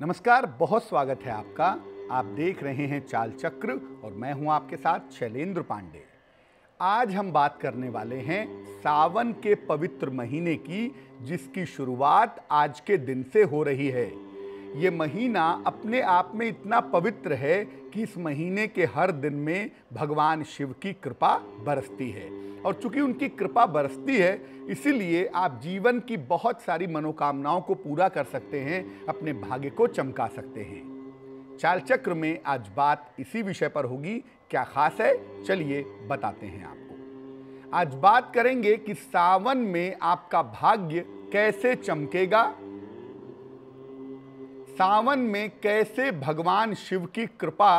नमस्कार बहुत स्वागत है आपका आप देख रहे हैं चाल चक्र और मैं हूं आपके साथ शैलेंद्र पांडे आज हम बात करने वाले हैं सावन के पवित्र महीने की जिसकी शुरुआत आज के दिन से हो रही है ये महीना अपने आप में इतना पवित्र है कि इस महीने के हर दिन में भगवान शिव की कृपा बरसती है और चूंकि उनकी कृपा बरसती है इसीलिए आप जीवन की बहुत सारी मनोकामनाओं को पूरा कर सकते हैं अपने भाग्य को चमका सकते हैं चाल चक्र में आज बात इसी विषय पर होगी क्या खास है चलिए बताते हैं आपको आज बात करेंगे कि सावन में आपका भाग्य कैसे चमकेगा सावन में कैसे भगवान शिव की कृपा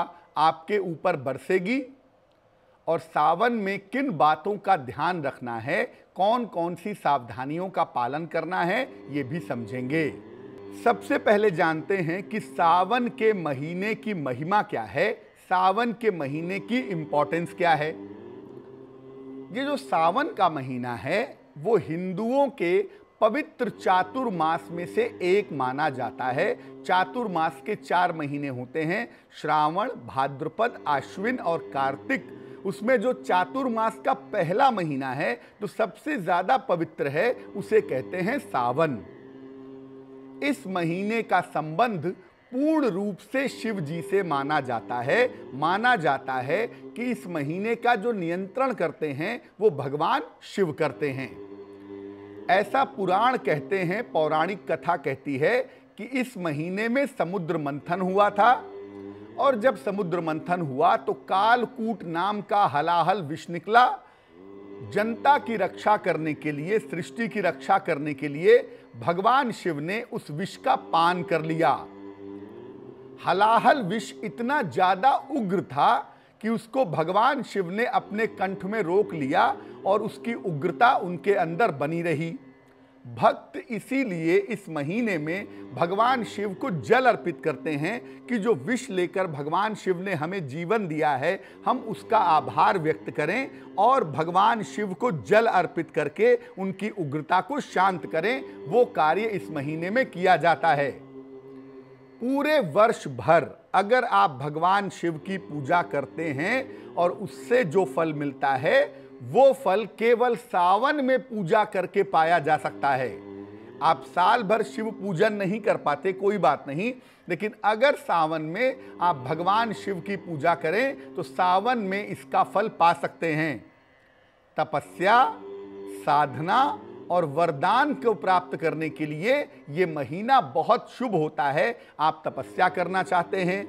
आपके ऊपर बरसेगी और सावन में किन बातों का ध्यान रखना है कौन कौन सी सावधानियों का पालन करना है ये भी समझेंगे सबसे पहले जानते हैं कि सावन के महीने की महिमा क्या है सावन के महीने की इम्पोर्टेंस क्या है ये जो सावन का महीना है वो हिंदुओं के पवित्र चातुर्मास में से एक माना जाता है चातुर्मास के चार महीने होते हैं श्रावण भाद्रपद आश्विन और कार्तिक उसमें जो चातुर्मास का पहला महीना है तो सबसे ज़्यादा पवित्र है उसे कहते हैं सावन इस महीने का संबंध पूर्ण रूप से शिव जी से माना जाता है माना जाता है कि इस महीने का जो नियंत्रण करते हैं वो भगवान शिव करते हैं ऐसा पुराण कहते हैं पौराणिक कथा कहती है कि इस महीने में समुद्र मंथन हुआ था और जब समुद्र मंथन हुआ तो कालकूट नाम का हलाहल विष निकला जनता की रक्षा करने के लिए सृष्टि की रक्षा करने के लिए भगवान शिव ने उस विष का पान कर लिया हलाहल विष इतना ज्यादा उग्र था कि उसको भगवान शिव ने अपने कंठ में रोक लिया और उसकी उग्रता उनके अंदर बनी रही भक्त इसीलिए इस महीने में भगवान शिव को जल अर्पित करते हैं कि जो विष लेकर भगवान शिव ने हमें जीवन दिया है हम उसका आभार व्यक्त करें और भगवान शिव को जल अर्पित करके उनकी उग्रता को शांत करें वो कार्य इस महीने में किया जाता है पूरे वर्ष भर अगर आप भगवान शिव की पूजा करते हैं और उससे जो फल मिलता है वो फल केवल सावन में पूजा करके पाया जा सकता है आप साल भर शिव पूजन नहीं कर पाते कोई बात नहीं लेकिन अगर सावन में आप भगवान शिव की पूजा करें तो सावन में इसका फल पा सकते हैं तपस्या साधना और वरदान को प्राप्त करने के लिए ये महीना बहुत शुभ होता है आप तपस्या करना चाहते हैं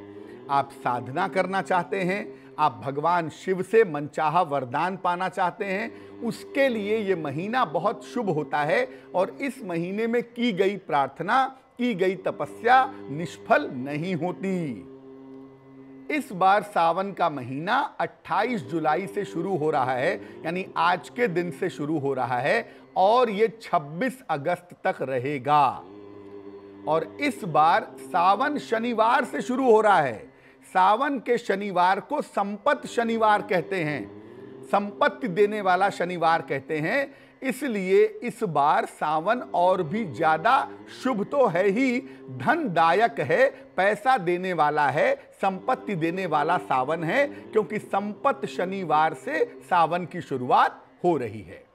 आप साधना करना चाहते हैं आप भगवान शिव से मनचाहा वरदान पाना चाहते हैं उसके लिए ये महीना बहुत शुभ होता है और इस महीने में की गई प्रार्थना की गई तपस्या निष्फल नहीं होती इस बार सावन का महीना 28 जुलाई से शुरू हो रहा है यानी आज के दिन से शुरू हो रहा है और ये 26 अगस्त तक रहेगा और इस बार सावन शनिवार से शुरू हो रहा है सावन के शनिवार को संपत्ति शनिवार कहते हैं संपत्ति देने वाला शनिवार कहते हैं इसलिए इस बार सावन और भी ज़्यादा शुभ तो है ही धनदायक है पैसा देने वाला है संपत्ति देने वाला सावन है क्योंकि संपत्ति शनिवार से सावन की शुरुआत हो रही है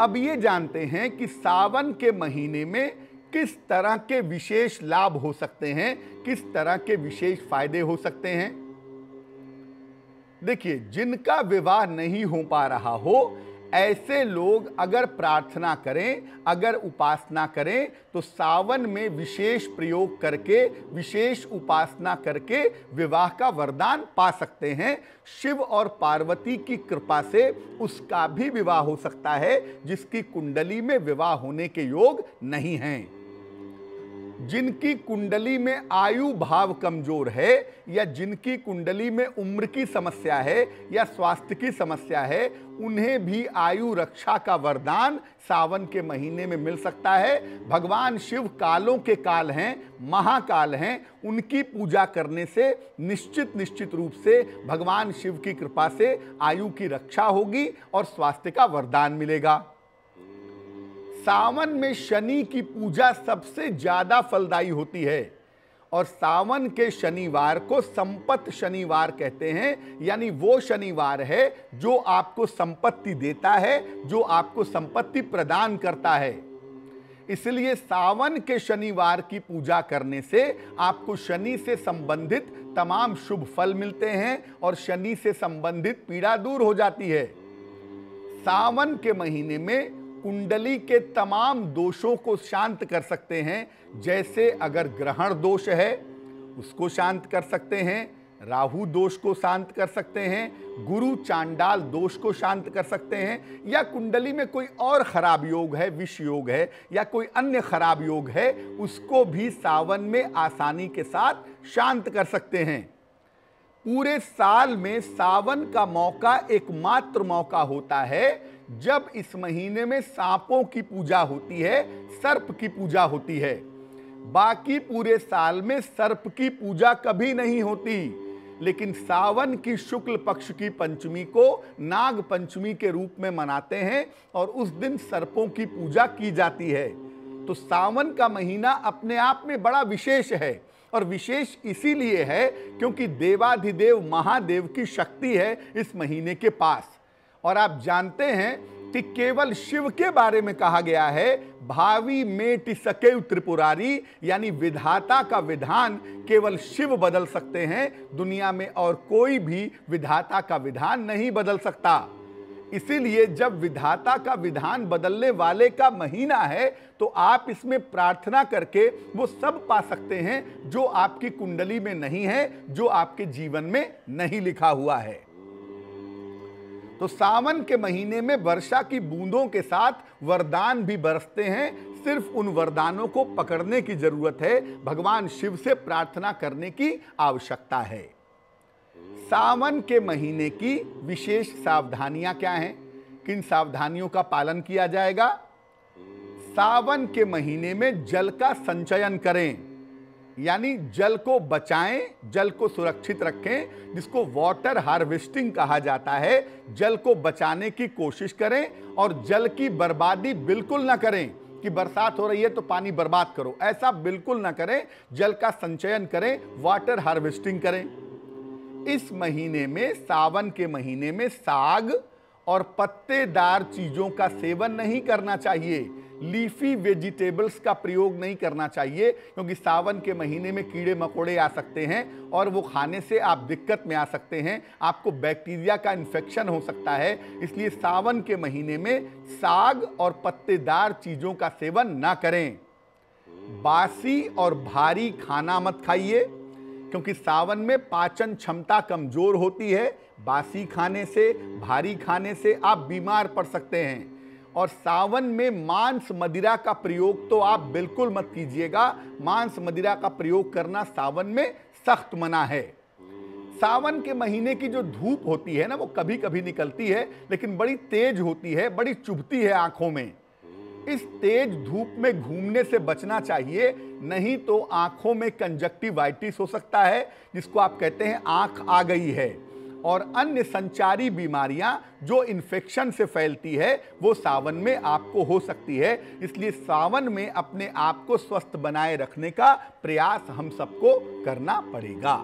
अब ये जानते हैं कि सावन के महीने में किस तरह के विशेष लाभ हो सकते हैं किस तरह के विशेष फायदे हो सकते हैं देखिए जिनका विवाह नहीं हो पा रहा हो ऐसे लोग अगर प्रार्थना करें अगर उपासना करें तो सावन में विशेष प्रयोग करके विशेष उपासना करके विवाह का वरदान पा सकते हैं शिव और पार्वती की कृपा से उसका भी विवाह हो सकता है जिसकी कुंडली में विवाह होने के योग नहीं हैं जिनकी कुंडली में आयु भाव कमजोर है या जिनकी कुंडली में उम्र की समस्या है या स्वास्थ्य की समस्या है उन्हें भी आयु रक्षा का वरदान सावन के महीने में मिल सकता है भगवान शिव कालों के काल हैं महाकाल हैं उनकी पूजा करने से निश्चित निश्चित रूप से भगवान शिव की कृपा से आयु की रक्षा होगी और स्वास्थ्य का वरदान मिलेगा सावन में शनि की पूजा सबसे ज़्यादा फलदायी होती है और सावन के शनिवार को संपत शनिवार कहते हैं यानी वो शनिवार है जो आपको संपत्ति देता है जो आपको संपत्ति प्रदान करता है इसलिए सावन के शनिवार की पूजा करने से आपको शनि से संबंधित तमाम शुभ फल मिलते हैं और शनि से संबंधित पीड़ा दूर हो जाती है सावन के महीने में कुंडली के तमाम दोषों को शांत कर सकते हैं जैसे अगर ग्रहण दोष है उसको शांत कर सकते हैं राहु दोष को शांत कर सकते हैं गुरु चांडाल दोष को शांत कर सकते हैं या कुंडली में कोई और खराब योग है विष योग है या कोई अन्य खराब योग है उसको भी सावन में आसानी के साथ शांत कर सकते हैं पूरे साल में सावन का मौका एकमात्र मौका होता है जब इस महीने में सांपों की पूजा होती है सर्प की पूजा होती है बाकी पूरे साल में सर्प की पूजा कभी नहीं होती लेकिन सावन की शुक्ल पक्ष की पंचमी को नाग पंचमी के रूप में मनाते हैं और उस दिन सर्पों की पूजा की जाती है तो सावन का महीना अपने आप में बड़ा विशेष है और विशेष इसीलिए है क्योंकि देवाधिदेव महादेव की शक्ति है इस महीने के पास और आप जानते हैं कि केवल शिव के बारे में कहा गया है भावी मेट सके त्रिपुरारी यानी विधाता का विधान केवल शिव बदल सकते हैं दुनिया में और कोई भी विधाता का विधान नहीं बदल सकता इसीलिए जब विधाता का विधान बदलने वाले का महीना है तो आप इसमें प्रार्थना करके वो सब पा सकते हैं जो आपकी कुंडली में नहीं है जो आपके जीवन में नहीं लिखा हुआ है तो सावन के महीने में वर्षा की बूंदों के साथ वरदान भी बरसते हैं सिर्फ उन वरदानों को पकड़ने की जरूरत है भगवान शिव से प्रार्थना करने की आवश्यकता है सावन के महीने की विशेष सावधानियां क्या हैं किन सावधानियों का पालन किया जाएगा सावन के महीने में जल का संचयन करें यानी जल को बचाएं जल को सुरक्षित रखें जिसको वाटर हार्वेस्टिंग कहा जाता है जल को बचाने की कोशिश करें और जल की बर्बादी बिल्कुल ना करें कि बरसात हो रही है तो पानी बर्बाद करो ऐसा बिल्कुल ना करें जल का संचयन करें वाटर हार्वेस्टिंग करें इस महीने में सावन के महीने में साग और पत्तेदार चीजों का सेवन नहीं करना चाहिए लीफी वेजिटेबल्स का प्रयोग नहीं करना चाहिए क्योंकि सावन के महीने में कीड़े मकोड़े आ सकते हैं और वो खाने से आप दिक्कत में आ सकते हैं आपको बैक्टीरिया का इन्फेक्शन हो सकता है इसलिए सावन के महीने में साग और पत्तेदार चीज़ों का सेवन ना करें बासी और भारी खाना मत खाइए क्योंकि सावन में पाचन क्षमता कमज़ोर होती है बासी खाने से भारी खाने से आप बीमार पड़ सकते हैं और सावन में मांस मदिरा का प्रयोग तो आप बिल्कुल मत कीजिएगा मांस मदिरा का प्रयोग करना सावन में सख्त मना है सावन के महीने की जो धूप होती है ना वो कभी कभी निकलती है लेकिन बड़ी तेज होती है बड़ी चुभती है आंखों में इस तेज धूप में घूमने से बचना चाहिए नहीं तो आंखों में कंजक्टिवाइटिस हो सकता है जिसको आप कहते हैं आंख आ गई है और अन्य संचारी बीमारियां जो इन्फेक्शन से फैलती है वो सावन में आपको हो सकती है इसलिए सावन में अपने आप को स्वस्थ बनाए रखने का प्रयास हम सबको करना पड़ेगा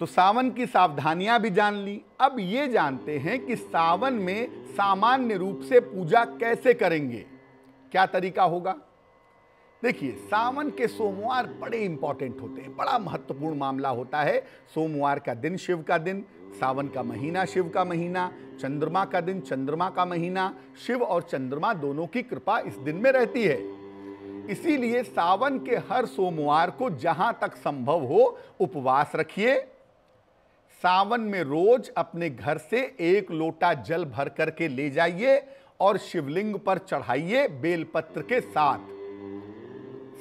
तो सावन की सावधानियां भी जान ली अब ये जानते हैं कि सावन में सामान्य रूप से पूजा कैसे करेंगे क्या तरीका होगा देखिए सावन के सोमवार बड़े इंपॉर्टेंट होते हैं बड़ा महत्वपूर्ण मामला होता है सोमवार का दिन शिव का दिन सावन का महीना शिव का महीना चंद्रमा का दिन चंद्रमा का महीना शिव और चंद्रमा दोनों की कृपा इस दिन में रहती है इसीलिए सावन के हर सोमवार को जहां तक संभव हो उपवास रखिए सावन में रोज अपने घर से एक लोटा जल भर करके ले जाइए और शिवलिंग पर चढ़ाइए बेलपत्र के साथ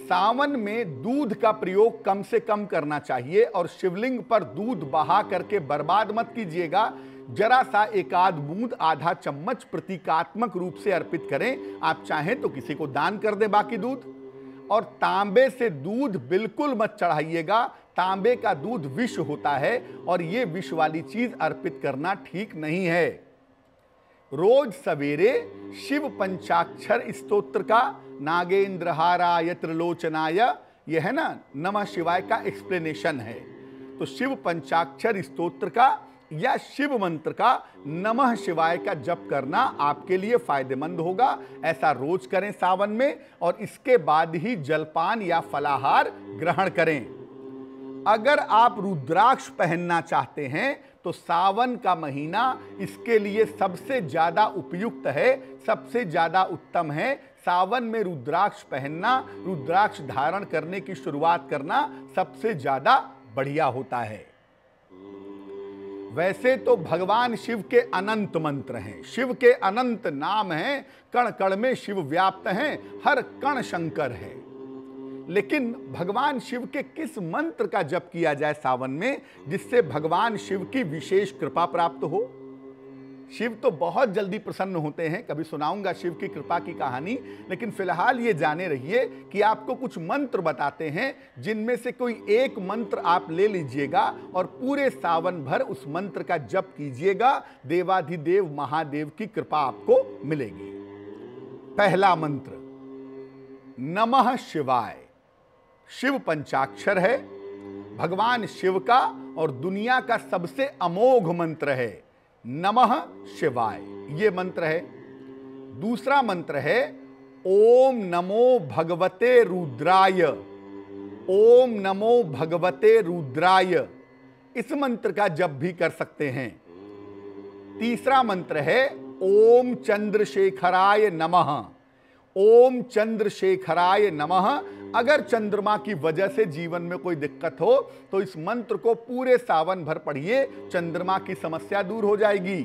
सावन में दूध का प्रयोग कम से कम करना चाहिए और शिवलिंग पर दूध बहा करके बर्बाद मत कीजिएगा जरा सा एक आध बूंद आधा चम्मच प्रतीकात्मक रूप से अर्पित करें आप चाहें तो किसी को दान कर दें बाकी दूध और तांबे से दूध बिल्कुल मत चढ़ाइएगा तांबे का दूध विष होता है और ये विष वाली चीज अर्पित करना ठीक नहीं है रोज सवेरे शिव पंचाक्षर स्त्रोत्र का नागेंद्रहाराय त्रिलोचनाय यह है ना नमः शिवाय का एक्सप्लेनेशन है तो शिव पंचाक्षर स्त्रोत्र का या शिव मंत्र का नमः शिवाय का जप करना आपके लिए फायदेमंद होगा ऐसा रोज करें सावन में और इसके बाद ही जलपान या फलाहार ग्रहण करें अगर आप रुद्राक्ष पहनना चाहते हैं तो सावन का महीना इसके लिए सबसे ज़्यादा उपयुक्त है सबसे ज़्यादा उत्तम है सावन में रुद्राक्ष पहनना रुद्राक्ष धारण करने की शुरुआत करना सबसे ज़्यादा बढ़िया होता है वैसे तो भगवान शिव के अनंत मंत्र हैं शिव के अनंत नाम हैं कण कण में शिव व्याप्त हैं हर कण शंकर है लेकिन भगवान शिव के किस मंत्र का जप किया जाए सावन में जिससे भगवान शिव की विशेष कृपा प्राप्त हो शिव तो बहुत जल्दी प्रसन्न होते हैं कभी सुनाऊंगा शिव की कृपा की कहानी लेकिन फिलहाल ये जाने रहिए कि आपको कुछ मंत्र बताते हैं जिनमें से कोई एक मंत्र आप ले लीजिएगा और पूरे सावन भर उस मंत्र का जप कीजिएगा देवाधिदेव महादेव की कृपा आपको मिलेगी पहला मंत्र नमः शिवाय शिव पंचाक्षर है भगवान शिव का और दुनिया का सबसे अमोघ मंत्र है नमः शिवाय ये मंत्र है दूसरा मंत्र है ओम नमो भगवते रुद्राय ओम नमो भगवते रुद्राय इस मंत्र का जब भी कर सकते हैं तीसरा मंत्र है ओम चंद्रशेखराय नमः ओम चंद्रशेखराय नमः अगर चंद्रमा की वजह से जीवन में कोई दिक्कत हो तो इस मंत्र को पूरे सावन भर पढ़िए चंद्रमा की समस्या दूर हो जाएगी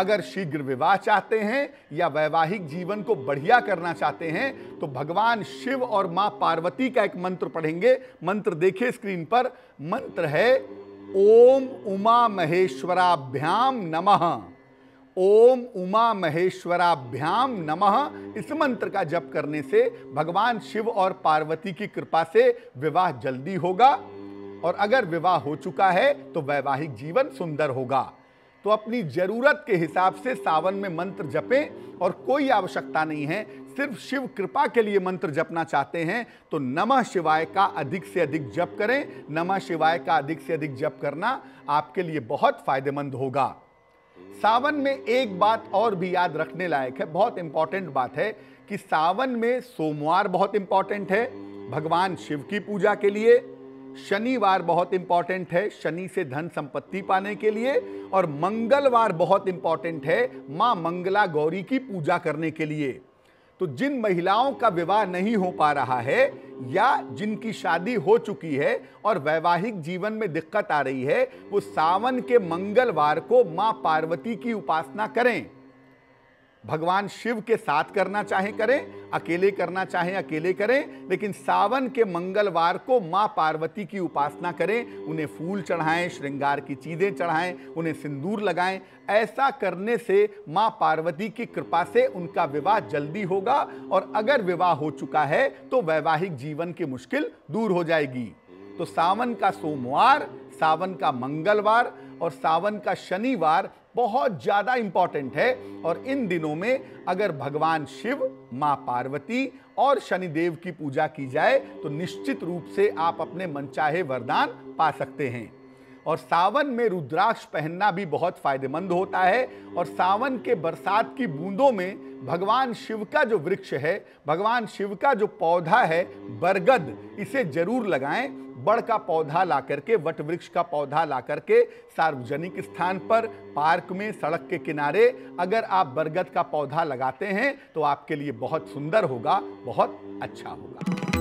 अगर शीघ्र विवाह चाहते हैं या वैवाहिक जीवन को बढ़िया करना चाहते हैं तो भगवान शिव और मां पार्वती का एक मंत्र पढ़ेंगे मंत्र देखिए स्क्रीन पर मंत्र है ओम उमा महेश्वराभ्याम नमः ओम उमा महेश्वराभ्याम नमः इस मंत्र का जप करने से भगवान शिव और पार्वती की कृपा से विवाह जल्दी होगा और अगर विवाह हो चुका है तो वैवाहिक जीवन सुंदर होगा तो अपनी जरूरत के हिसाब से सावन में मंत्र जपें और कोई आवश्यकता नहीं है सिर्फ शिव कृपा के लिए मंत्र जपना चाहते हैं तो नमः शिवाय का अधिक से अधिक जप करें नमः शिवाय का अधिक से अधिक जप करना आपके लिए बहुत फायदेमंद होगा सावन में एक बात और भी याद रखने लायक है बहुत इंपॉर्टेंट बात है कि सावन में सोमवार बहुत इंपॉर्टेंट है भगवान शिव की पूजा के लिए शनिवार बहुत इंपॉर्टेंट है शनि से धन संपत्ति पाने के लिए और मंगलवार बहुत इंपॉर्टेंट है मां मंगला गौरी की पूजा करने के लिए तो जिन महिलाओं का विवाह नहीं हो पा रहा है या जिनकी शादी हो चुकी है और वैवाहिक जीवन में दिक्कत आ रही है वो सावन के मंगलवार को मां पार्वती की उपासना करें भगवान शिव के साथ करना चाहे करें अकेले करना चाहे अकेले करें लेकिन सावन के मंगलवार को माँ पार्वती की उपासना करें उन्हें फूल चढ़ाएं श्रृंगार की चीज़ें चढ़ाएं उन्हें सिंदूर लगाएं ऐसा करने से माँ पार्वती की कृपा से उनका विवाह जल्दी होगा और अगर विवाह हो चुका है तो वैवाहिक जीवन की मुश्किल दूर हो जाएगी तो सावन का सोमवार सावन का मंगलवार और सावन का शनिवार बहुत ज़्यादा इम्पॉर्टेंट है और इन दिनों में अगर भगवान शिव माँ पार्वती और शनिदेव की पूजा की जाए तो निश्चित रूप से आप अपने मनचाहे वरदान पा सकते हैं और सावन में रुद्राक्ष पहनना भी बहुत फायदेमंद होता है और सावन के बरसात की बूंदों में भगवान शिव का जो वृक्ष है भगवान शिव का जो पौधा है बरगद इसे जरूर लगाएं बड़ का पौधा ला करके वट वृक्ष का पौधा ला करके सार्वजनिक स्थान पर पार्क में सड़क के किनारे अगर आप बरगद का पौधा लगाते हैं तो आपके लिए बहुत सुंदर होगा बहुत अच्छा होगा